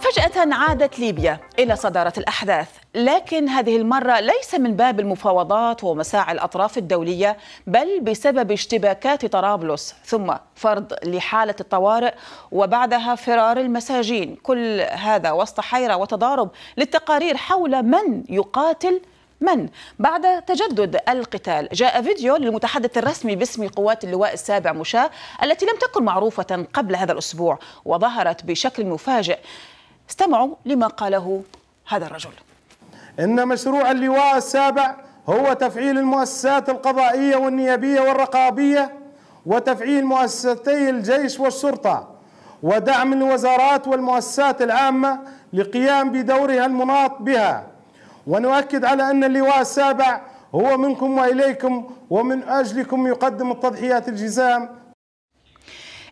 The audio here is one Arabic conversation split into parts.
فجأة عادت ليبيا إلى صدارة الأحداث، لكن هذه المرة ليس من باب المفاوضات ومساعي الأطراف الدولية، بل بسبب اشتباكات طرابلس، ثم فرض لحالة الطوارئ وبعدها فرار المساجين، كل هذا وسط حيرة وتضارب للتقارير حول من يقاتل من بعد تجدد القتال جاء فيديو للمتحدث الرسمي باسم قوات اللواء السابع مشاة التي لم تكن معروفة قبل هذا الأسبوع وظهرت بشكل مفاجئ استمعوا لما قاله هذا الرجل إن مشروع اللواء السابع هو تفعيل المؤسسات القضائية والنيابية والرقابية وتفعيل مؤسستي الجيش والشرطة ودعم الوزارات والمؤسسات العامة لقيام بدورها المناط بها ونؤكد على أن اللواء السابع هو منكم وإليكم ومن أجلكم يقدم التضحيات الجزام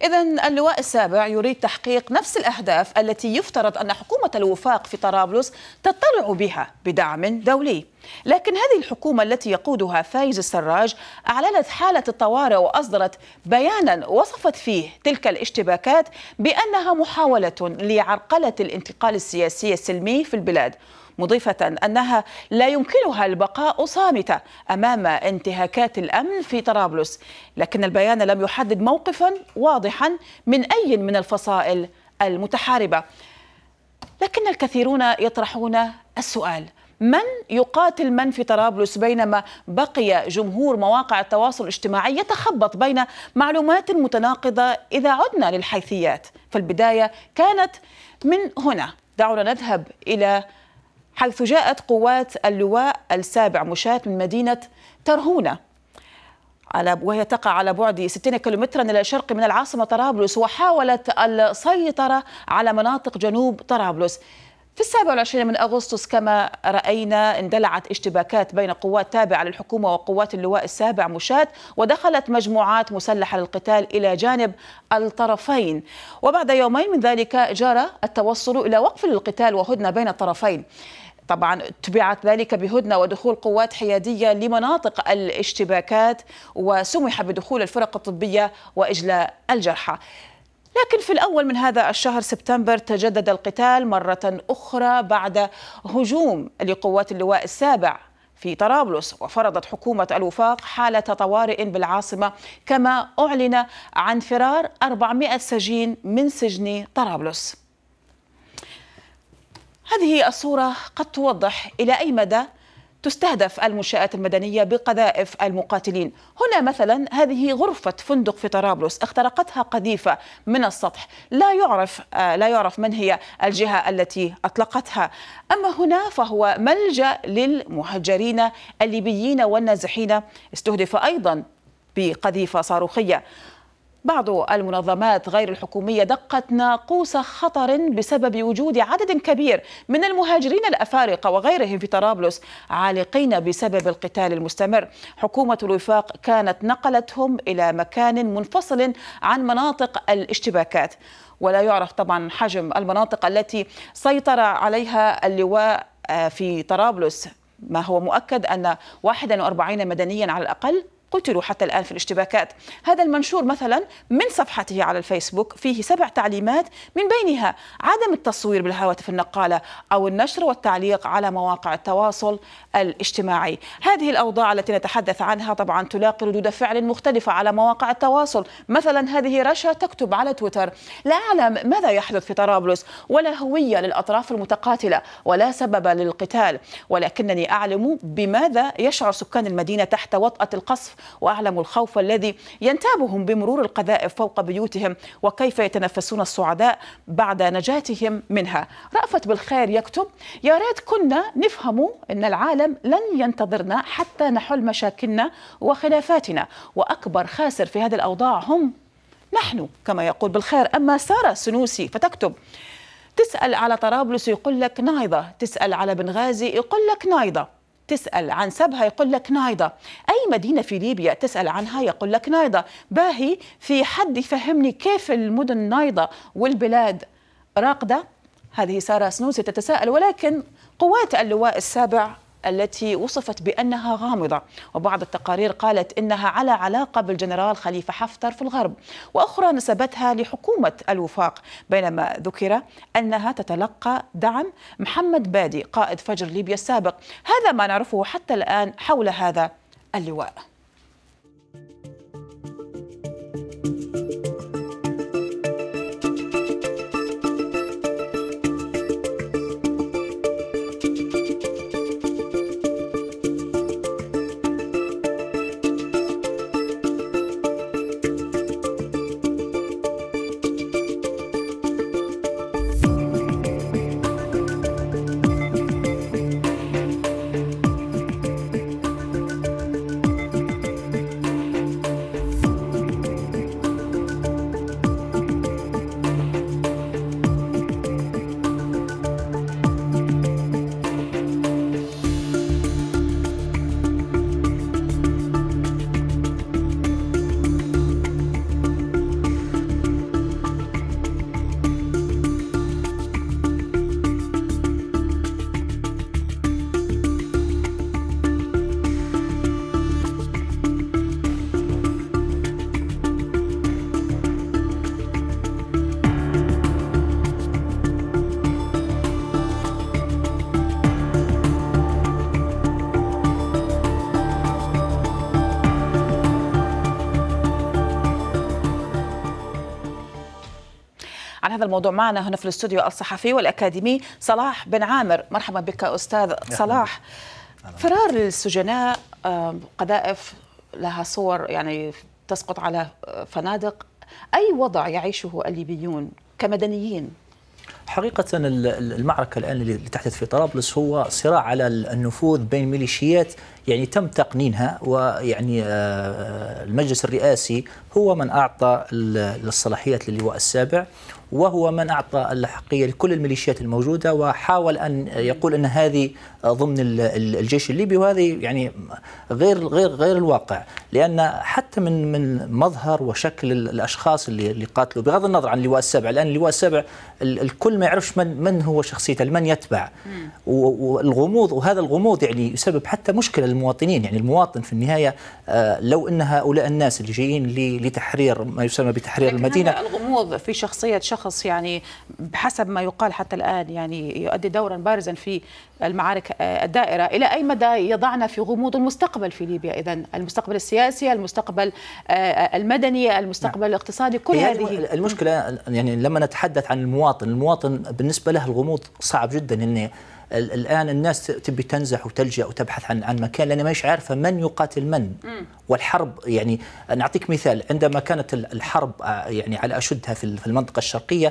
إذا اللواء السابع يريد تحقيق نفس الأهداف التي يفترض أن حكومة الوفاق في طرابلس تطلع بها بدعم دولي لكن هذه الحكومة التي يقودها فايز السراج أعلنت حالة الطوارئ وأصدرت بيانا وصفت فيه تلك الاشتباكات بأنها محاولة لعرقلة الانتقال السياسي السلمي في البلاد مضيفة أنها لا يمكنها البقاء صامتة أمام انتهاكات الأمن في طرابلس لكن البيان لم يحدد موقفا واضحا من أي من الفصائل المتحاربة لكن الكثيرون يطرحون السؤال من يقاتل من في طرابلس بينما بقي جمهور مواقع التواصل الاجتماعي يتخبط بين معلومات متناقضه اذا عدنا للحيثيات فالبدايه كانت من هنا دعونا نذهب الى حيث جاءت قوات اللواء السابع مشاة من مدينة ترهونة على وهي تقع على بعد 60 كيلومترا الى الشرق من العاصمه طرابلس وحاولت السيطره على مناطق جنوب طرابلس. في السابع والعشرين من أغسطس كما رأينا اندلعت اشتباكات بين قوات تابعة للحكومة وقوات اللواء السابع مشاة ودخلت مجموعات مسلحة للقتال إلى جانب الطرفين وبعد يومين من ذلك جرى التوصل إلى وقف للقتال وهدنة بين الطرفين طبعا تبعت ذلك بهدنة ودخول قوات حيادية لمناطق الاشتباكات وسمح بدخول الفرق الطبية وإجلاء الجرحى لكن في الأول من هذا الشهر سبتمبر تجدد القتال مرة أخرى بعد هجوم لقوات اللواء السابع في طرابلس وفرضت حكومة الوفاق حالة طوارئ بالعاصمة كما أعلن عن فرار 400 سجين من سجن طرابلس هذه الصورة قد توضح إلى أي مدى تستهدف المنشآت المدنية بقذائف المقاتلين هنا مثلا هذه غرفة فندق في طرابلس اخترقتها قذيفة من السطح لا يعرف آه، لا يعرف من هي الجهة التي أطلقتها أما هنا فهو ملجأ للمهجرين الليبيين والنازحين استهدف أيضا بقذيفة صاروخية بعض المنظمات غير الحكومية دقت ناقوس خطر بسبب وجود عدد كبير من المهاجرين الأفارقة وغيرهم في طرابلس عالقين بسبب القتال المستمر حكومة الوفاق كانت نقلتهم إلى مكان منفصل عن مناطق الاشتباكات ولا يعرف طبعا حجم المناطق التي سيطر عليها اللواء آه، في طرابلس ما هو مؤكد أن 41 مدنيا على الأقل قتلوا حتى الآن في الاشتباكات هذا المنشور مثلا من صفحته على الفيسبوك فيه سبع تعليمات من بينها عدم التصوير بالهواتف النقالة أو النشر والتعليق على مواقع التواصل الاجتماعي هذه الأوضاع التي نتحدث عنها طبعا تلاقي ردود فعل مختلفة على مواقع التواصل مثلا هذه رشا تكتب على تويتر لا أعلم ماذا يحدث في طرابلس ولا هوية للأطراف المتقاتلة ولا سبب للقتال ولكنني أعلم بماذا يشعر سكان المدينة تحت وطأة القصف وأعلم وأعلموا الخوف الذي ينتابهم بمرور القذائف فوق بيوتهم وكيف يتنفسون السعداء بعد نجاتهم منها رأفت بالخير يكتب يا ريت كنا نفهم أن العالم لن ينتظرنا حتى نحل مشاكلنا وخلافاتنا وأكبر خاسر في هذه الأوضاع هم نحن كما يقول بالخير أما سارة السنوسي فتكتب تسأل على طرابلس يقول لك نايضة تسأل على بنغازي يقول لك نايضة تسأل عن سبها يقول لك نايضة أي مدينة في ليبيا تسأل عنها يقول لك نايضة باهي في حد يفهمني كيف المدن نايضة والبلاد راقدة هذه سارة سنوسي تتساءل ولكن قوات اللواء السابع التي وصفت بأنها غامضة وبعض التقارير قالت إنها على علاقة بالجنرال خليفة حفتر في الغرب وأخرى نسبتها لحكومة الوفاق بينما ذكر أنها تتلقى دعم محمد بادي قائد فجر ليبيا السابق هذا ما نعرفه حتى الآن حول هذا اللواء عن هذا الموضوع معنا هنا في الاستوديو الصحفي والأكاديمي صلاح بن عامر مرحبا بك أستاذ صلاح فرار السجناء قذائف لها صور يعني تسقط على آه، فنادق أي وضع يعيشه الليبيون كمدنيين حقيقة المعركة الآن اللي تحدث في طرابلس هو صراع على النفوذ بين ميليشيات يعني تم تقنينها ويعني آه، المجلس الرئاسي هو من أعطى الصلاحيات للواء السابع وهو من أعطى الأحقية لكل الميليشيات الموجودة وحاول أن يقول أن هذه ضمن الجيش الليبي وهذه يعني غير غير غير الواقع لأن حتى من من مظهر وشكل الأشخاص اللي اللي قاتلوا بغض النظر عن اللواء السابع لأن اللواء السابع الكل ما يعرفش من من هو شخصيته لمن يتبع والغموض وهذا الغموض يعني يسبب حتى مشكلة المواطنين يعني المواطن في النهاية آه، لو أن هؤلاء الناس اللي جايين لتحرير ما يسمى بتحرير المدينة الغموض في شخصية شخص يعني بحسب ما يقال حتى الآن يعني يؤدي دورا بارزا في المعارك آه، الدائرة إلى أي مدى يضعنا في غموض المستقبل في ليبيا إذا المستقبل السياسي المستقبل آه، المدني المستقبل نعم. الاقتصادي كل يعني هذه المشكلة يعني لما نتحدث عن المواطن المواطن بالنسبة له الغموض صعب جدا أنه يعني الان الناس تبي تنزح وتلجا وتبحث عن عن مكان لان مش عارفه من يقاتل من والحرب يعني نعطيك مثال عندما كانت الحرب آه، يعني على اشدها في المنطقه الشرقيه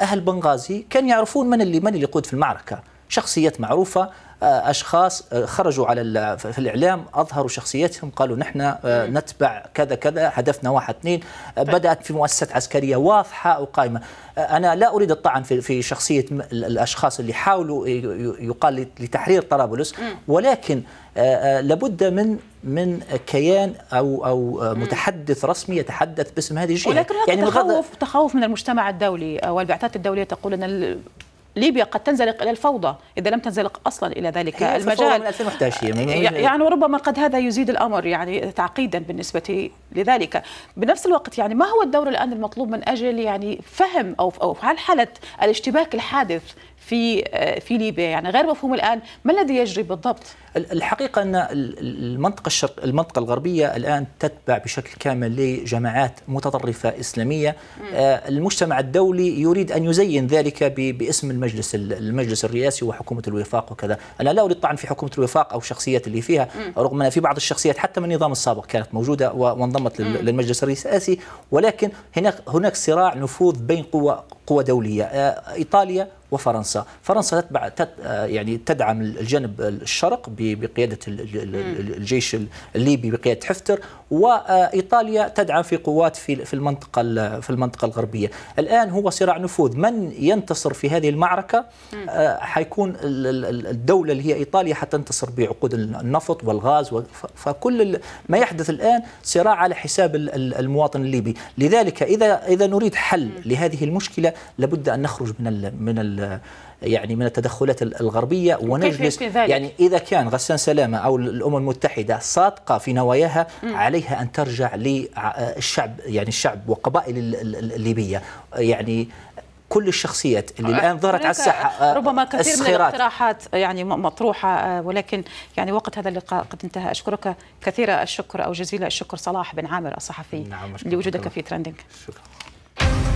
اهل بنغازي كان يعرفون من اللي من اللي يقود في المعركه شخصيات معروفة آه، اشخاص آه، خرجوا على في الاعلام اظهروا شخصيتهم قالوا نحن آه، نتبع كذا كذا هدفنا واحد اثنين طيب. بدات في مؤسسات عسكريه واضحه وقائمه انا لا اريد الطعن في في شخصيه الاشخاص اللي حاولوا يقال لتحرير طرابلس ولكن لابد من من كيان او او متحدث رسمي يتحدث باسم هذه الجهه ولكن هذا يعني تخوف تخوف من المجتمع الدولي والبعثات الدوليه تقول ان ليبيا قد تنزلق الى الفوضى اذا لم تنزلق اصلا الى ذلك هي المجال من 2011 آه، يعني, يعني وربما قد هذا يزيد الامر يعني تعقيدا بالنسبه لذلك بنفس الوقت يعني ما هو الدور الان المطلوب من اجل يعني فهم او او فعل حاله الاشتباك الحادث في آه، في ليبيا يعني غير مفهوم الان ما الذي يجري بالضبط الحقيقه ان المنطقه الشرق المنطقه الغربيه الان تتبع بشكل كامل لجماعات متطرفه اسلاميه آه، المجتمع الدولي يريد ان يزين ذلك باسم المجلس المجلس الرئاسي وحكومه الوفاق وكذا انا لا اريد طعن في حكومه الوفاق او الشخصيات اللي فيها رغم ان في بعض الشخصيات حتى من النظام السابق كانت موجوده وانضمت للمجلس الرئاسي ولكن هناك هناك صراع نفوذ بين قوى قوة دولية آه، إيطاليا وفرنسا فرنسا تتبع آه، يعني تدعم الجانب الشرق بقيادة الجيش الليبي بقيادة حفتر وإيطاليا آه، تدعم في قوات في في المنطقة في المنطقة الغربية الآن هو صراع نفوذ من ينتصر في هذه المعركة حيكون الدولة اللي هي إيطاليا حتنتصر بعقود النفط والغاز فكل ما يحدث الآن صراع على حساب المواطن الليبي لذلك إذا إذا نريد حل لهذه المشكلة لابد ان نخرج من الـ من الـ يعني من التدخلات الغربيه ونجلس يعني اذا كان غسان سلامه او الامم المتحده صادقه في نواياها عليها ان ترجع للشعب يعني الشعب وقبائل الليبيه يعني كل الشخصيات اللي أه، الان ظهرت على الساحه أه، ربما كثير السخيرات. من الاقتراحات يعني مطروحه أه، ولكن يعني وقت هذا اللقاء قد انتهى اشكرك كثير الشكر او جزيل الشكر صلاح بن عامر الصحفي نعم لوجودك في ترندنج شكرا